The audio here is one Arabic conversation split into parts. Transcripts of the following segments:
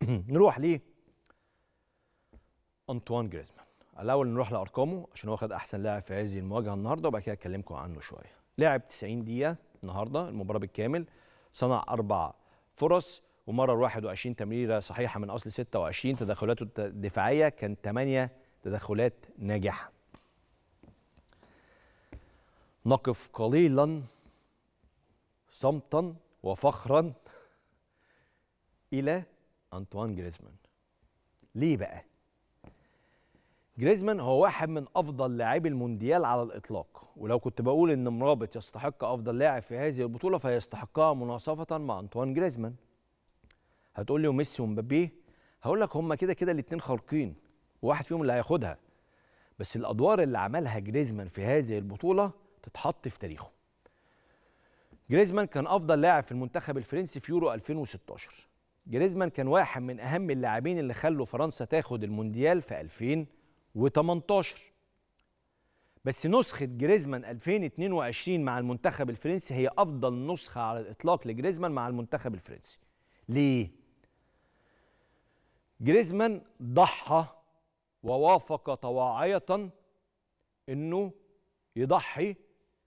نروح ليه انطوان جريزمان الاول نروح لارقامه عشان هو خد احسن لاعب في هذه المواجهه النهارده وبعد كده اكلمكم عنه شويه لعب 90 دقيقه النهارده المباراه بالكامل صنع اربع فرص ومرر 21 تمريره صحيحه من اصل 26 تدخلاته الدفاعيه كان 8 تدخلات ناجحه نقف قليلا صمتا وفخرا الى أنطوان جريزمان ليه بقى؟ جريزمان هو واحد من افضل لاعبي المونديال على الاطلاق ولو كنت بقول ان مرابط يستحق افضل لاعب في هذه البطوله فيستحقها مناصفه مع انطوان جريزمان هتقول لي وميسي ومبابيه هقول لك هما كده كده الاثنين خارقين وواحد فيهم اللي هياخدها بس الادوار اللي عملها جريزمان في هذه البطوله تتحط في تاريخه جريزمان كان افضل لاعب في المنتخب الفرنسي في يورو 2016 جريزمان كان واحد من اهم اللاعبين اللي خلوا فرنسا تاخد المونديال في 2018 بس نسخة جريزمان 2022 مع المنتخب الفرنسي هي أفضل نسخة على الإطلاق لجريزمان مع المنتخب الفرنسي. ليه؟ جريزمان ضحى ووافق طواعية إنه يضحي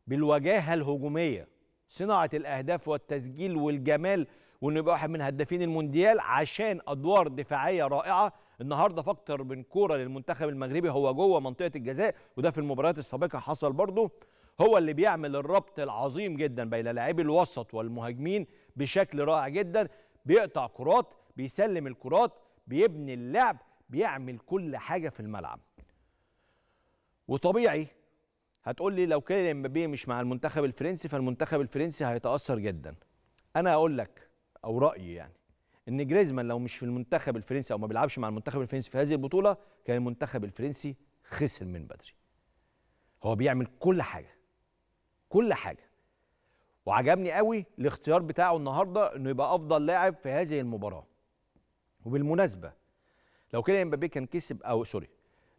بالوجاهة الهجومية، صناعة الأهداف والتسجيل والجمال وانه يبقى واحد من هدافين المونديال عشان ادوار دفاعيه رائعه النهارده فاكتر من كوره للمنتخب المغربي هو جوه منطقه الجزاء وده في المباريات السابقه حصل برضه هو اللي بيعمل الربط العظيم جدا بين لاعبي الوسط والمهاجمين بشكل رائع جدا بيقطع كرات بيسلم الكرات بيبني اللعب بيعمل كل حاجه في الملعب وطبيعي هتقول لي لو كان مبابي مش مع المنتخب الفرنسي فالمنتخب الفرنسي هيتاثر جدا انا اقول لك او رايي يعني ان جريزمان لو مش في المنتخب الفرنسي او ما بيلعبش مع المنتخب الفرنسي في هذه البطوله كان المنتخب الفرنسي خسر من بدري هو بيعمل كل حاجه كل حاجه وعجبني قوي الاختيار بتاعه النهارده انه يبقى افضل لاعب في هذه المباراه وبالمناسبه لو كده امبابي كان كسب او سوري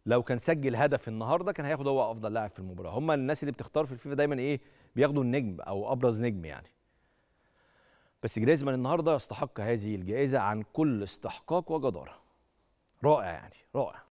لو كان سجل هدف النهارده كان هياخد هو افضل لاعب في المباراه هم الناس اللي بتختار في الفيفا دايما ايه بياخدوا النجم او ابرز نجم يعني بس جريزمان النهارده يستحق هذه الجائزه عن كل استحقاق وجداره رائع يعني رائع